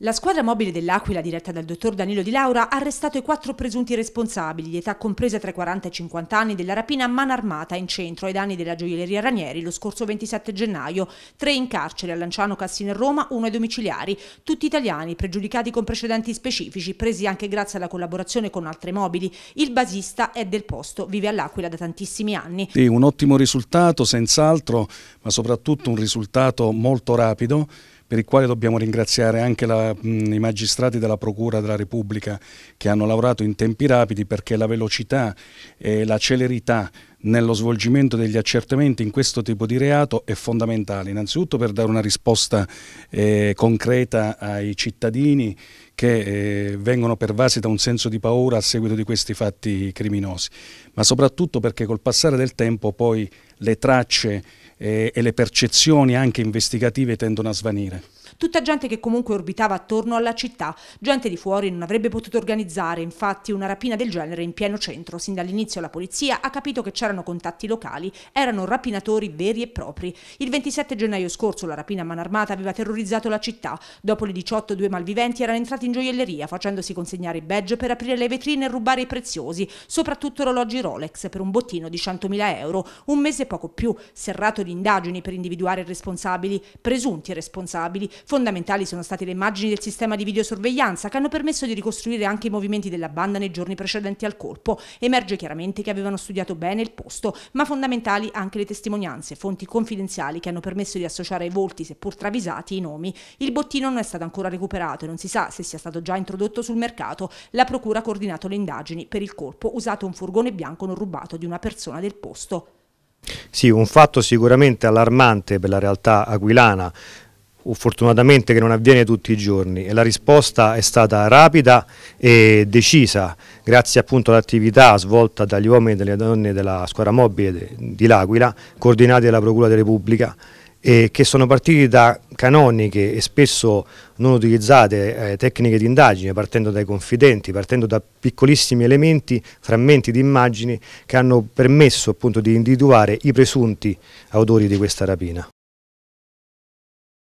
La squadra mobile dell'Aquila, diretta dal dottor Danilo Di Laura, ha arrestato i quattro presunti responsabili, di età compresa tra i 40 e i 50 anni, della rapina a mano armata in centro ai danni della gioielleria Ranieri lo scorso 27 gennaio. Tre in carcere a Lanciano, Cassino e Roma, uno ai domiciliari. Tutti italiani, pregiudicati con precedenti specifici, presi anche grazie alla collaborazione con altre mobili. Il basista è del posto, vive all'Aquila da tantissimi anni. Sì, un ottimo risultato, senz'altro, ma soprattutto un risultato molto rapido per il quale dobbiamo ringraziare anche la, mh, i magistrati della Procura della Repubblica che hanno lavorato in tempi rapidi perché la velocità e la celerità nello svolgimento degli accertamenti in questo tipo di reato è fondamentale, innanzitutto per dare una risposta eh, concreta ai cittadini che eh, vengono pervasi da un senso di paura a seguito di questi fatti criminosi, ma soprattutto perché col passare del tempo poi le tracce eh, e le percezioni anche investigative tendono a svanire. Tutta gente che comunque orbitava attorno alla città, gente di fuori non avrebbe potuto organizzare infatti una rapina del genere in pieno centro. Sin dall'inizio la polizia ha capito che c'erano contatti locali, erano rapinatori veri e propri. Il 27 gennaio scorso la rapina a mano armata aveva terrorizzato la città. Dopo le 18 due malviventi erano entrati in gioielleria facendosi consegnare i badge per aprire le vetrine e rubare i preziosi, soprattutto orologi Rolex per un bottino di 100.000 euro, un mese poco più, serrato di indagini per individuare i responsabili, presunti responsabili, Fondamentali sono state le immagini del sistema di videosorveglianza che hanno permesso di ricostruire anche i movimenti della banda nei giorni precedenti al colpo. Emerge chiaramente che avevano studiato bene il posto, ma fondamentali anche le testimonianze, fonti confidenziali che hanno permesso di associare ai volti, seppur travisati, i nomi. Il bottino non è stato ancora recuperato e non si sa se sia stato già introdotto sul mercato. La procura ha coordinato le indagini. Per il colpo usato un furgone bianco non rubato di una persona del posto. Sì, un fatto sicuramente allarmante per la realtà aquilana, fortunatamente che non avviene tutti i giorni e la risposta è stata rapida e decisa grazie appunto all'attività svolta dagli uomini e dalle donne della squadra mobile di L'Aquila coordinati dalla Procura della Repubblica e che sono partiti da canoniche e spesso non utilizzate eh, tecniche di indagine, partendo dai confidenti, partendo da piccolissimi elementi, frammenti di immagini che hanno permesso appunto di individuare i presunti autori di questa rapina.